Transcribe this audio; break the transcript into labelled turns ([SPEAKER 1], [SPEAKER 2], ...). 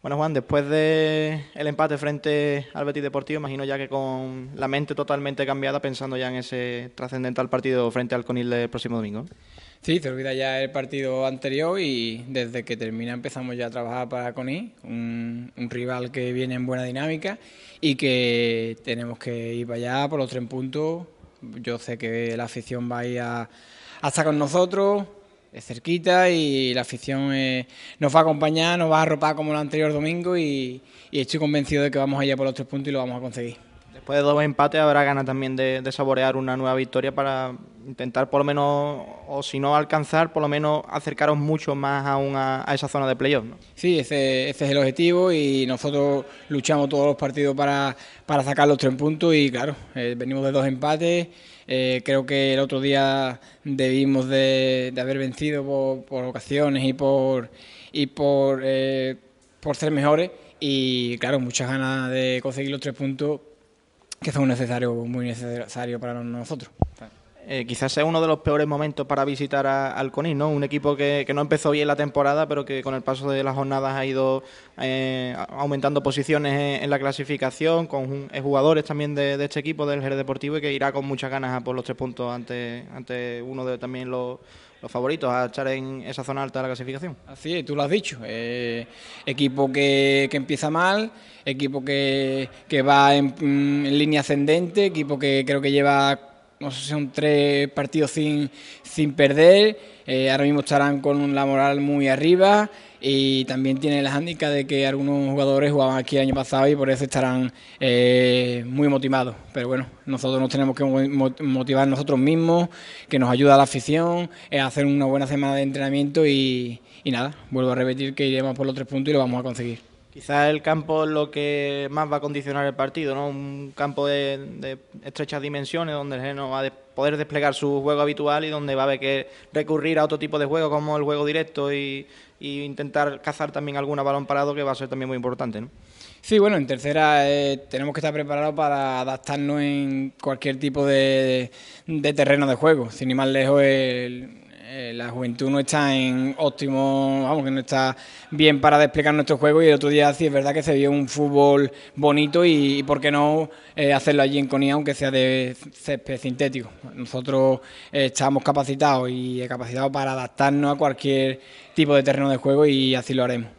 [SPEAKER 1] Bueno, Juan, después de el empate frente al Betis Deportivo, imagino ya que con la mente totalmente cambiada, pensando ya en ese trascendental partido frente al Conil del próximo domingo.
[SPEAKER 2] Sí, se olvida ya el partido anterior y desde que termina empezamos ya a trabajar para Conil, un, un rival que viene en buena dinámica y que tenemos que ir para allá por los tres puntos. Yo sé que la afición va a ir hasta con nosotros, es cerquita y la afición eh, nos va a acompañar, nos va a arropar como el anterior domingo y, y estoy convencido de que vamos allá por los tres puntos y lo vamos a conseguir después de dos empates habrá ganas también de, saborear una nueva victoria
[SPEAKER 1] para intentar por lo menos, o si no alcanzar, por lo menos acercaros mucho más
[SPEAKER 2] aún a, esa zona de playoff. ¿no? Sí, ese, es el objetivo y nosotros luchamos todos los partidos para, sacar los tres puntos y claro, eh, venimos de dos empates. Eh, creo que el otro día debimos de, haber vencido por, ocasiones y por, por, eh, por ser mejores y claro, muchas ganas de conseguir los tres puntos que son necesario muy necesario para nosotros.
[SPEAKER 1] Eh, quizás sea uno de los peores momentos para visitar al Conil, ¿no? Un equipo que, no empezó bien la temporada, pero que con el paso de las jornadas ha ido eh, aumentando posiciones en, la clasificación, con eh, jugadores también de, este equipo, del Jerez Deportivo, y que irá con muchas ganas a por los tres puntos ante, uno de también los favoritos a echar en esa zona alta de la clasificación.
[SPEAKER 2] Así tú lo has dicho. equipo que, empieza mal, equipo que, va mm, en, línea ascendente, equipo que creo que lleva no son tres partidos sin, sin perder. Eh, ahora mismo estarán con la moral muy arriba y también tiene la hándica de que algunos jugadores jugaban aquí el año pasado y por eso estarán eh, muy motivados. Pero bueno, nosotros nos tenemos que motivar nosotros mismos, que nos ayuda la afición, eh, hacer una buena semana de entrenamiento y, y nada, vuelvo a repetir que iremos por los tres puntos y lo vamos a conseguir.
[SPEAKER 1] Quizás el campo es lo que más va a condicionar el partido, ¿no? Un campo de, estrechas dimensiones donde el Geno va a poder desplegar su juego habitual y donde va a haber que recurrir a otro tipo de juego como el juego directo y, intentar cazar también algún balón parado que va a ser también muy importante, ¿no?
[SPEAKER 2] Sí, bueno, en tercera eh, tenemos que estar preparados para adaptarnos en cualquier tipo de, de terreno de juego. Sin ir más lejos, el, eh, la juventud no está en óptimo, vamos, que no está bien para desplegar nuestro juego y el otro día sí es verdad que se vio un fútbol bonito y, por qué no eh, hacerlo allí en Conía, aunque sea de césped sintético. Nosotros eh, estamos capacitados y capacitados para adaptarnos a cualquier tipo de terreno de juego y así lo haremos.